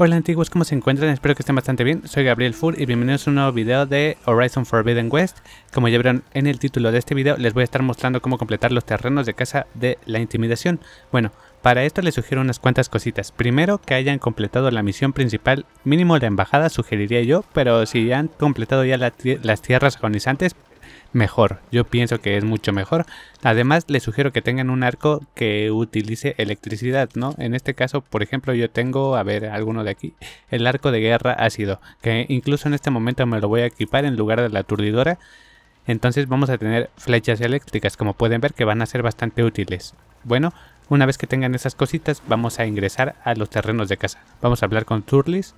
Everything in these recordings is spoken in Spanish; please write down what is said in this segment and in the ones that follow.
Hola antiguos, ¿cómo se encuentran? Espero que estén bastante bien. Soy Gabriel Full y bienvenidos a un nuevo video de Horizon Forbidden West. Como ya vieron en el título de este video, les voy a estar mostrando cómo completar los terrenos de casa de la intimidación. Bueno, para esto les sugiero unas cuantas cositas. Primero, que hayan completado la misión principal, mínimo la embajada, sugeriría yo, pero si han completado ya las tierras agonizantes, mejor. Yo pienso que es mucho mejor. Además, les sugiero que tengan un arco que utilice electricidad, ¿no? En este caso, por ejemplo, yo tengo, a ver, alguno de aquí, el arco de guerra ácido, que incluso en este momento me lo voy a equipar en lugar de la aturdidora. Entonces vamos a tener flechas eléctricas, como pueden ver, que van a ser bastante útiles. Bueno, una vez que tengan esas cositas, vamos a ingresar a los terrenos de casa. Vamos a hablar con Turlis.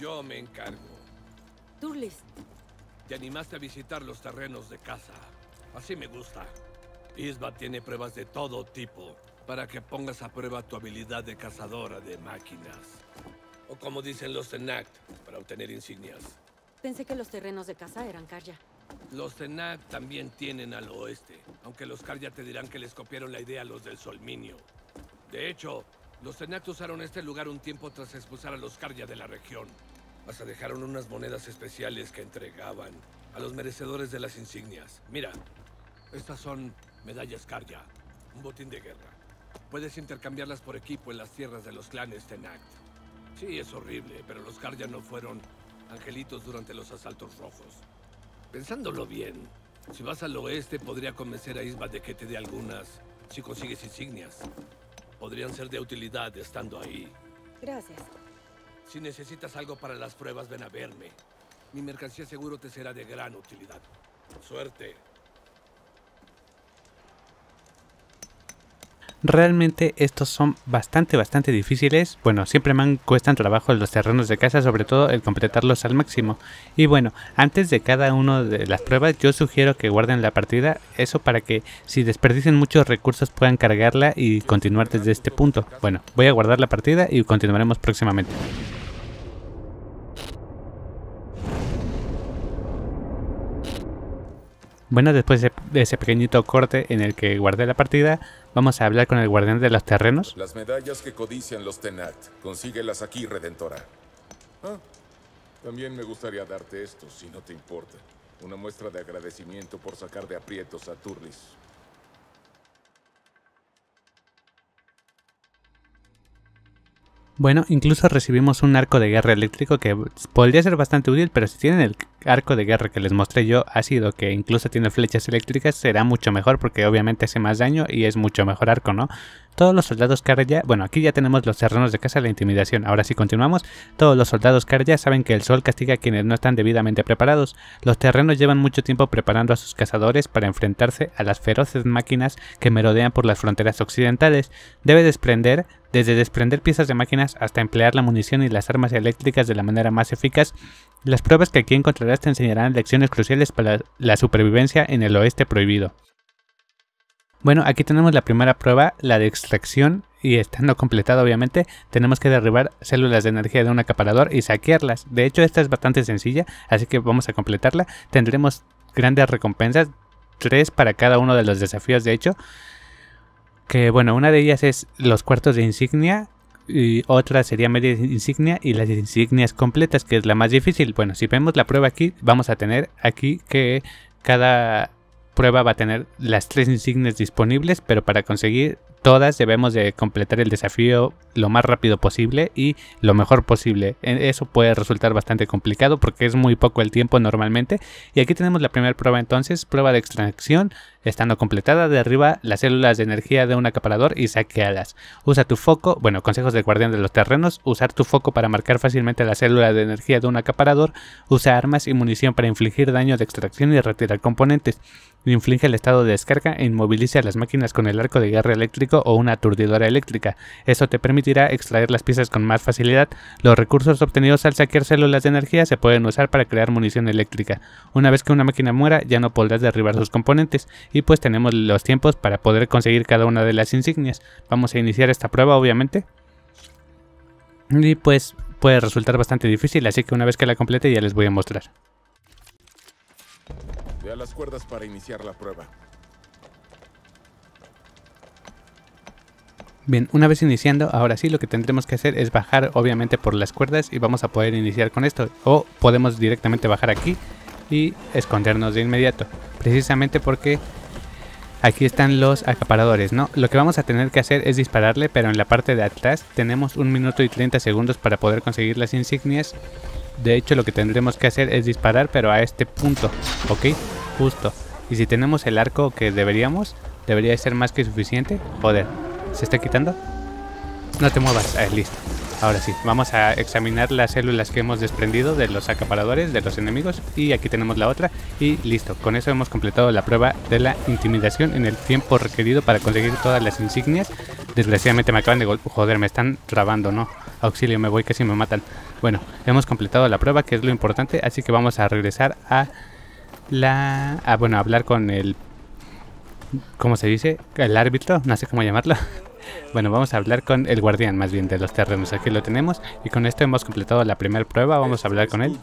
Yo me encargo animaste a visitar los terrenos de caza, Así me gusta. Isba tiene pruebas de todo tipo para que pongas a prueba tu habilidad de cazadora de máquinas. O como dicen los Tenact, para obtener insignias. Pensé que los terrenos de caza eran Karya. Los Tenact también tienen al oeste, aunque los Karya te dirán que les copiaron la idea a los del Solminio. De hecho, los Tenact usaron este lugar un tiempo tras expulsar a los Karya de la región. Hasta dejaron unas monedas especiales que entregaban a los merecedores de las insignias. Mira, estas son medallas Karya, un botín de guerra. Puedes intercambiarlas por equipo en las tierras de los clanes Tenact. Sí, es horrible, pero los Karya no fueron angelitos durante los asaltos rojos. Pensándolo bien, si vas al oeste podría convencer a Isba de que te dé algunas si consigues insignias. Podrían ser de utilidad estando ahí. Gracias. Si necesitas algo para las pruebas, ven a verme. Mi mercancía seguro te será de gran utilidad. Suerte. Realmente estos son bastante, bastante difíciles. Bueno, siempre me cuestan trabajo los terrenos de casa, sobre todo el completarlos al máximo. Y bueno, antes de cada una de las pruebas, yo sugiero que guarden la partida. Eso para que si desperdicen muchos recursos puedan cargarla y continuar desde este punto. Bueno, voy a guardar la partida y continuaremos próximamente. Bueno, después de, ese pequeñito corte en el que guardé la partida, vamos a hablar con el guardián de los terrenos. Las medallas que codician los Tenat, consíguelas aquí, Redentora. Ah, también me gustaría darte esto, si no te importa. Una muestra de agradecimiento por sacar de aprietos a Turlis. Bueno, incluso recibimos un arco de guerra eléctrico que podría ser bastante útil, pero si tienen el arco de guerra que les mostré yo ha sido que incluso tiene flechas eléctricas, será mucho mejor porque obviamente hace más daño y es mucho mejor arco, ¿no? Todos los soldados Karja, bueno, aquí ya tenemos los terrenos de casa de la intimidación. Ahora sí continuamos. Todos los soldados Karja saben que el sol castiga a quienes no están debidamente preparados. Los terrenos llevan mucho tiempo preparando a sus cazadores para enfrentarse a las feroces máquinas que merodean por las fronteras occidentales. Debe desprender desde desprender piezas de máquinas hasta emplear la munición y las armas eléctricas de la manera más eficaz, las pruebas que aquí encontrarás te enseñarán lecciones cruciales para la supervivencia en el oeste prohibido. Bueno, aquí tenemos la primera prueba, la de extracción, y estando completada obviamente, tenemos que derribar células de energía de un acaparador y saquearlas. De hecho, esta es bastante sencilla, así que vamos a completarla. Tendremos grandes recompensas, tres para cada uno de los desafíos de hecho. Que bueno, una de ellas es los cuartos de insignia, y otra sería media insignia y las insignias completas, que es la más difícil. Bueno, si vemos la prueba aquí, vamos a tener aquí que cada prueba va a tener las tres insignias disponibles, pero para conseguir todas debemos de completar el desafío lo más rápido posible y lo mejor posible. Eso puede resultar bastante complicado porque es muy poco el tiempo normalmente. Y aquí tenemos la primera prueba entonces, prueba de extracción, estando completada, de arriba las células de energía de un acaparador y saquealas. Usa tu foco, bueno, consejos del guardián de los terrenos, usar tu foco para marcar fácilmente las células de energía de un acaparador, usa armas y munición para infligir daño de extracción y retirar componentes, inflige el estado de descarga e a las máquinas con el arco de guerra eléctrico o una aturdidora eléctrica. Esto te permitirá extraer las piezas con más facilidad. Los recursos obtenidos al saquear células de energía se pueden usar para crear munición eléctrica. Una vez que una máquina muera ya no podrás derribar sus componentes y pues tenemos los tiempos para poder conseguir cada una de las insignias. Vamos a iniciar esta prueba obviamente. Y pues puede resultar bastante difícil, así que una vez que la complete ya les voy a mostrar. Ve a las cuerdas para iniciar la prueba. Bien, una vez iniciando, ahora sí lo que tendremos que hacer es bajar obviamente por las cuerdas y vamos a poder iniciar con esto. O podemos directamente bajar aquí y escondernos de inmediato. Precisamente porque aquí están los acaparadores, ¿no? Lo que vamos a tener que hacer es dispararle, pero en la parte de atrás tenemos un minuto y 30 segundos para poder conseguir las insignias. De hecho, lo que tendremos que hacer es disparar, pero a este punto, ¿ok? Justo. Y si tenemos el arco que deberíamos, debería ser más que suficiente. Joder, ¿Se está quitando? No te muevas. Ah, listo. Ahora sí, vamos a examinar las células que hemos desprendido de los acaparadores, de los enemigos. Y aquí tenemos la otra. Y listo, con eso hemos completado la prueba de la intimidación en el tiempo requerido para conseguir todas las insignias. Desgraciadamente me acaban de golpear. Joder, me están trabando, ¿no? Auxilio, me voy que si me matan. Bueno, hemos completado la prueba, que es lo importante. Así que vamos a regresar a la... bueno, a hablar con el ¿cómo se dice? El árbitro, no sé cómo llamarlo. Bueno, vamos a hablar con el guardián más bien de los terrenos. Aquí lo tenemos y con esto hemos completado la primera prueba. Vamos a hablar con él.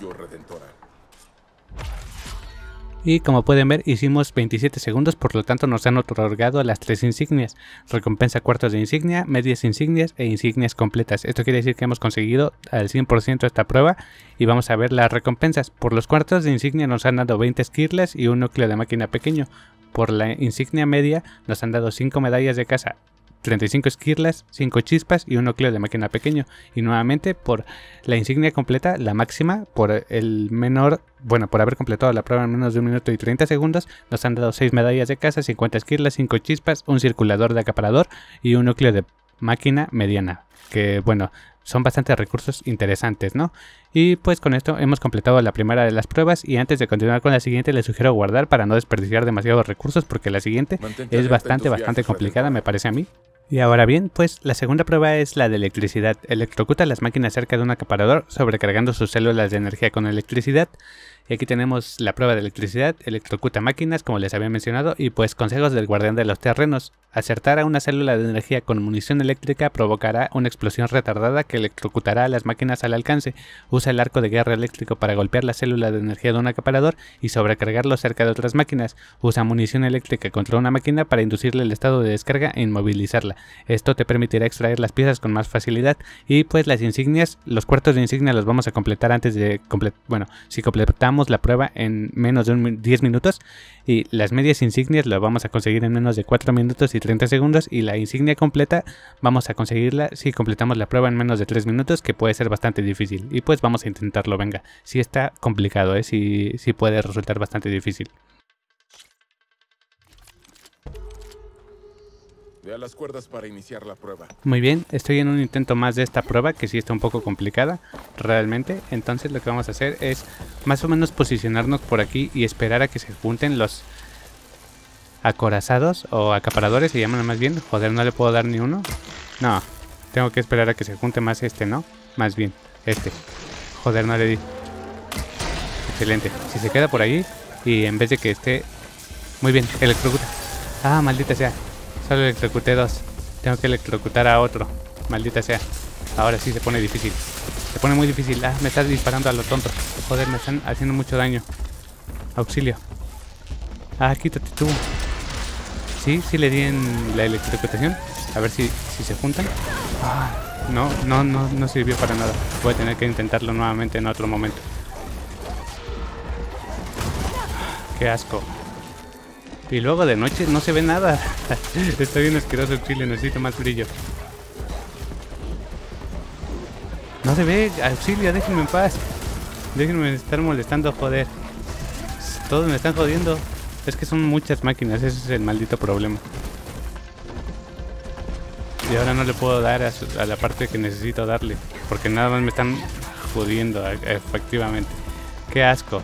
Y como pueden ver hicimos 27 segundos, por lo tanto nos han otorgado las tres insignias. Recompensa cuartos de insignia, medias insignias e insignias completas. Esto quiere decir que hemos conseguido al 100% esta prueba y vamos a ver las recompensas. Por los cuartos de insignia nos han dado 20 esquirlas y un núcleo de máquina pequeño. Por la insignia media nos han dado 5 medallas de casa, 35 esquirlas, 5 chispas y un núcleo de máquina pequeño. Y nuevamente por la insignia completa, la máxima, por el menor, bueno, por haber completado la prueba en menos de un minuto y 30 segundos, nos han dado 6 medallas de casa, 50 esquirlas, 5 chispas, un circulador de acaparador y un núcleo de máquina mediana. Que bueno, son bastantes recursos interesantes, ¿no? Y pues con esto hemos completado la primera de las pruebas y antes de continuar con la siguiente les sugiero guardar para no desperdiciar demasiados recursos porque la siguiente es bastante, bastante complicada me parece a mí. Y ahora bien, pues la segunda prueba es la de electricidad. Electrocuta las máquinas cerca de un acaparador sobrecargando sus células de energía con electricidad. Y aquí tenemos la prueba de electricidad, electrocuta máquinas, como les había mencionado, y pues consejos del guardián de los terrenos. Acertar a una célula de energía con munición eléctrica provocará una explosión retardada que electrocutará a las máquinas al alcance. Usa el arco de guerra eléctrico para golpear la célula de energía de un acaparador y sobrecargarlo cerca de otras máquinas. Usa munición eléctrica contra una máquina para inducirle el estado de descarga e inmovilizarla. Esto te permitirá extraer las piezas con más facilidad y pues las insignias, los cuartos de insignia los vamos a completar antes de... completar. bueno, si completamos la prueba en menos de 10 minutos y las medias insignias las vamos a conseguir en menos de 4 minutos y 30 segundos y la insignia completa vamos a conseguirla si completamos la prueba en menos de 3 minutos que puede ser bastante difícil y pues vamos a intentarlo, venga, si está complicado, ¿eh? si puede resultar bastante difícil. Ve las cuerdas para iniciar la prueba. Muy bien, estoy en un intento más de esta prueba que sí está un poco complicada realmente. Entonces lo que vamos a hacer es más o menos posicionarnos por aquí y esperar a que se junten los acorazados o acaparadores, se llaman más bien. Joder, no le puedo dar ni uno. No, tengo que esperar a que se junte más este, ¿no? Más bien, este. Joder, no le di. Excelente. Si se queda por ahí y en vez de que esté... Muy bien, electrocuta. Ah, maldita sea. Solo electrocuté dos. Tengo que electrocutar a otro. Maldita sea. Ahora sí se pone difícil. Se pone muy difícil. Ah, me estás disparando a los tontos Joder, me están haciendo mucho daño. Auxilio. Ah, quítate tú. Sí, sí le di en la electrocutación. A ver si, si se juntan. Ah, no, no, no, no sirvió para nada. Voy a tener que intentarlo nuevamente en otro momento. Ah, qué asco. Y luego de noche no se ve nada. estoy bien asqueroso el chile, necesito más brillo. No se ve, auxilio, déjenme en paz. Déjenme estar molestando, joder. Todos me están jodiendo. Es que son muchas máquinas, ese es el maldito problema. Y ahora no le puedo dar a, a la parte que necesito darle. Porque nada más me están jodiendo, efectivamente. Qué asco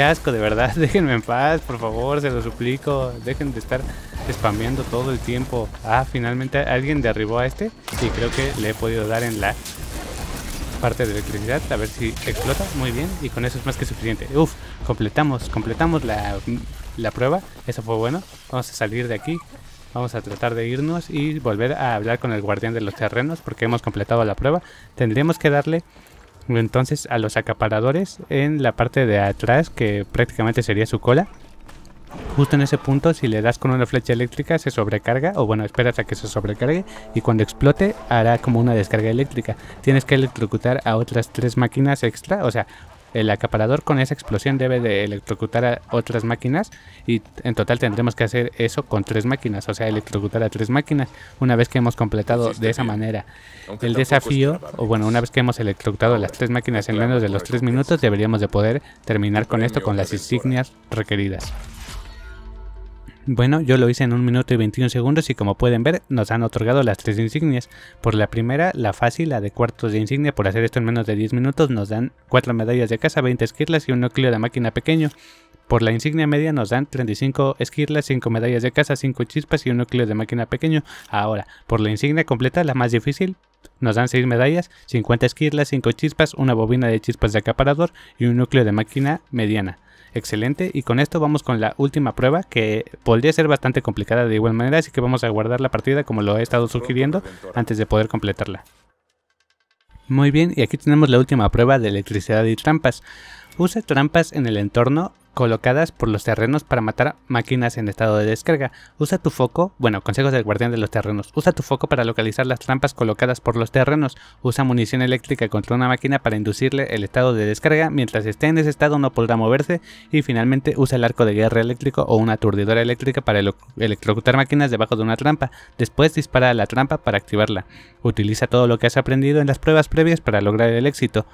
asco, de verdad. Déjenme en paz, por favor, se lo suplico. Dejen de estar spameando todo el tiempo. Ah, finalmente alguien derribó a este. Y creo que le he podido dar en la parte de electricidad. A ver si explota. Muy bien. Y con eso es más que suficiente. Uf, completamos, completamos la, la prueba. Eso fue bueno. Vamos a salir de aquí. Vamos a tratar de irnos y volver a hablar con el guardián de los terrenos porque hemos completado la prueba. Tendremos que darle entonces a los acaparadores en la parte de atrás, que prácticamente sería su cola. Justo en ese punto, si le das con una flecha eléctrica, se sobrecarga, o bueno, esperas a que se sobrecargue, y cuando explote, hará como una descarga eléctrica. Tienes que electrocutar a otras tres máquinas extra, o sea, el acaparador con esa explosión debe de electrocutar a otras máquinas y en total tendremos que hacer eso con tres máquinas, o sea, electrocutar a tres máquinas una vez que hemos completado de esa manera. el desafío, o bueno, una vez que hemos electrocutado las tres máquinas en menos de los tres minutos, deberíamos de poder terminar con esto con las insignias requeridas. Bueno, yo lo hice en 1 minuto y 21 segundos y como pueden ver nos han otorgado las tres insignias. Por la primera, la fácil, la de cuartos de insignia, por hacer esto en menos de 10 minutos nos dan 4 medallas de casa, 20 esquirlas y un núcleo de máquina pequeño. Por la insignia media nos dan 35 esquirlas, 5 medallas de casa, 5 chispas y un núcleo de máquina pequeño. Ahora, por la insignia completa, la más difícil, nos dan 6 medallas, 50 esquirlas, 5 chispas, una bobina de chispas de acaparador y un núcleo de máquina mediana. Excelente. Y con esto vamos con la última prueba que podría ser bastante complicada de igual manera, así que vamos a guardar la partida como lo he estado sugiriendo antes de poder completarla. Muy bien, y aquí tenemos la última prueba de electricidad y trampas. Usa trampas en el entorno colocadas por los terrenos para matar máquinas en estado de descarga. Usa tu foco, bueno, consejos del guardián de los terrenos. Usa tu foco para localizar las trampas colocadas por los terrenos. Usa munición eléctrica contra una máquina para inducirle el estado de descarga. Mientras esté en ese estado no podrá moverse. Y finalmente usa el arco de guerra eléctrico o una aturdidora eléctrica para electrocutar máquinas debajo de una trampa. Después dispara a la trampa para activarla. Utiliza todo lo que has aprendido en las pruebas previas para lograr el éxito.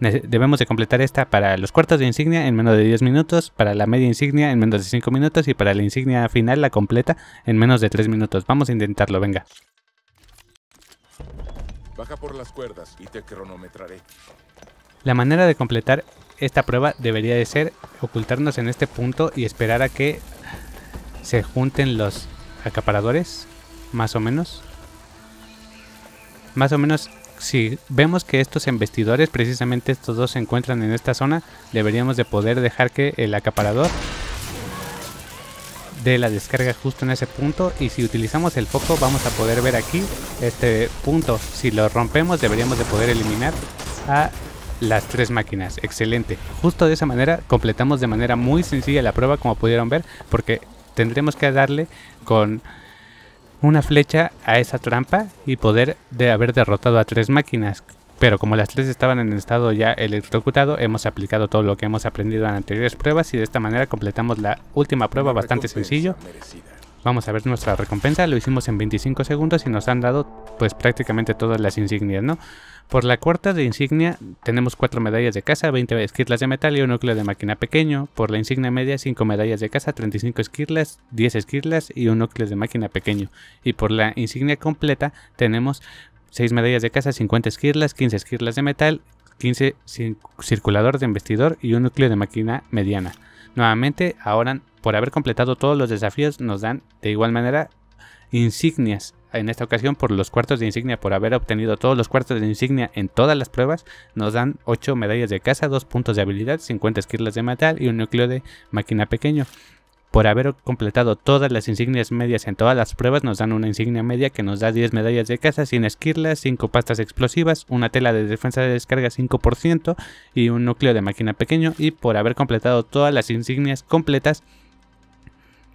Debemos de completar esta para los cuartos de insignia en menos de 10 minutos, para la media insignia en menos de 5 minutos y para la insignia final, la completa, en menos de 3 minutos. Vamos a intentarlo, venga. Baja por las cuerdas y te cronometraré. La manera de completar esta prueba debería de ser ocultarnos en este punto y esperar a que se junten los acaparadores, más o menos. Más o menos si vemos que estos embestidores, precisamente estos dos se encuentran en esta zona, deberíamos de poder dejar que el acaparador de la descarga justo en ese punto y si utilizamos el foco vamos a poder ver aquí este punto. Si lo rompemos deberíamos de poder eliminar a las tres máquinas. Excelente. Justo de esa manera completamos de manera muy sencilla la prueba como pudieron ver porque tendremos que darle con una flecha a esa trampa y poder de haber derrotado a tres máquinas. Pero como las tres estaban en estado ya electrocutado, hemos aplicado todo lo que hemos aprendido en anteriores pruebas y de esta manera completamos la última prueba bastante sencillo. Vamos a ver nuestra recompensa, lo hicimos en 25 segundos y nos han dado pues prácticamente todas las insignias, ¿no? Por la cuarta de insignia tenemos 4 medallas de casa, 20 esquirlas de metal y un núcleo de máquina pequeño. Por la insignia media 5 medallas de casa, 35 esquirlas, 10 esquirlas y un núcleo de máquina pequeño. Y por la insignia completa tenemos 6 medallas de casa, 50 esquirlas, 15 esquirlas de metal, 15 circulador de investidor y un núcleo de máquina mediana. Nuevamente, ahora por haber completado todos los desafíos nos dan de igual manera insignias. En esta ocasión por los cuartos de insignia, por haber obtenido todos los cuartos de insignia en todas las pruebas, nos dan 8 medallas de casa, 2 puntos de habilidad, 50 esquirlas de metal y un núcleo de máquina pequeño por haber completado todas las insignias medias en todas las pruebas, nos dan una insignia media que nos da 10 medallas de caza, sin esquirlas, 5 pastas explosivas, una tela de defensa de descarga 5% y un núcleo de máquina pequeño. Y por haber completado todas las insignias completas,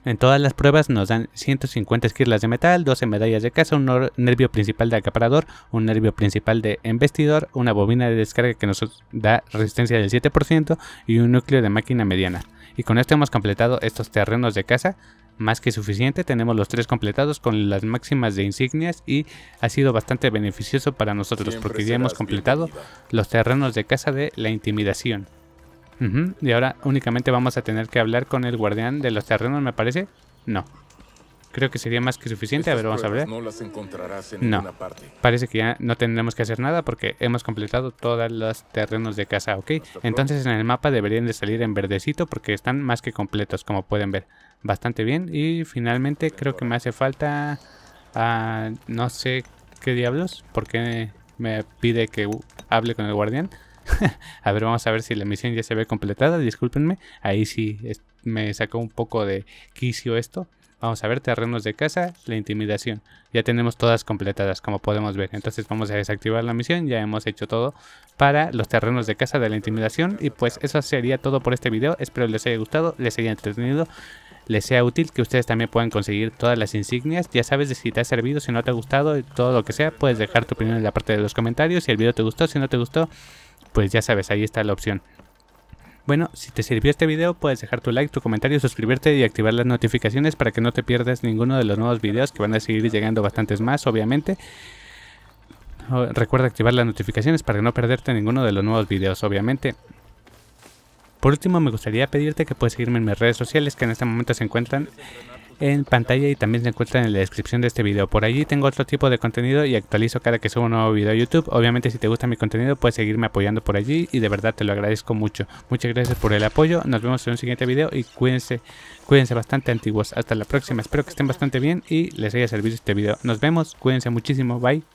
en todas las pruebas nos dan 150 esquirlas de metal, 12 medallas de caza, un nervio principal de acaparador, un nervio principal de embestidor, una bobina de descarga que nos da resistencia del 7% y un núcleo de máquina mediana. Y con esto hemos completado estos terrenos de caza. Más que suficiente, tenemos los tres completados con las máximas de insignias y ha sido bastante beneficioso para nosotros porque ya hemos completado los terrenos de caza de la intimidación. Y ahora únicamente vamos a tener que hablar con el guardián de los terrenos, me parece. No. Creo que sería más que suficiente. A ver, vamos a ver. No, las encontrarás en Parte. Parece que ya no tendremos que hacer nada porque hemos completado todos los terrenos de casa, ¿ok? Entonces en el mapa deberían de salir en verdecito porque están más que completos, como pueden ver. Bastante bien. Y finalmente creo que me hace falta... Ah, no sé qué diablos, porque me pide que hable con el guardián. a ver, vamos a ver si la misión ya se ve completada. Discúlpenme, ahí sí me sacó un poco de quicio esto. Vamos a ver, terrenos de casa, la intimidación. Ya tenemos todas completadas, como podemos ver. Entonces vamos a desactivar la misión. Ya hemos hecho todo para los terrenos de casa de la intimidación. Y pues eso sería todo por este video. Espero les haya gustado, les haya entretenido les sea útil, que ustedes también puedan conseguir todas las insignias. Ya sabes de si te ha servido, si no te ha gustado, todo lo que sea, puedes dejar tu opinión en la parte de los comentarios. Si el video te gustó, si no te gustó, pues ya sabes, ahí está la opción. Bueno, si te sirvió este video puedes dejar tu like, tu comentario, suscribirte y activar las notificaciones para que no te pierdas ninguno de los nuevos videos que van a seguir llegando bastantes más, obviamente. Oh, recuerda activar las notificaciones para no perderte ninguno de los nuevos videos, obviamente. Por último, me gustaría pedirte que puedes seguirme en mis redes sociales que en este momento se encuentran en pantalla y también se encuentran en la descripción de este video. Por allí tengo otro tipo de contenido y actualizo cada que subo un nuevo video a YouTube. Obviamente si te gusta mi contenido puedes seguirme apoyando por allí y de verdad te lo agradezco mucho. Muchas gracias por el apoyo, nos vemos en un siguiente video y cuídense, cuídense bastante antiguos. Hasta la próxima, espero que estén bastante bien y les haya servido este video. Nos vemos, cuídense muchísimo, bye.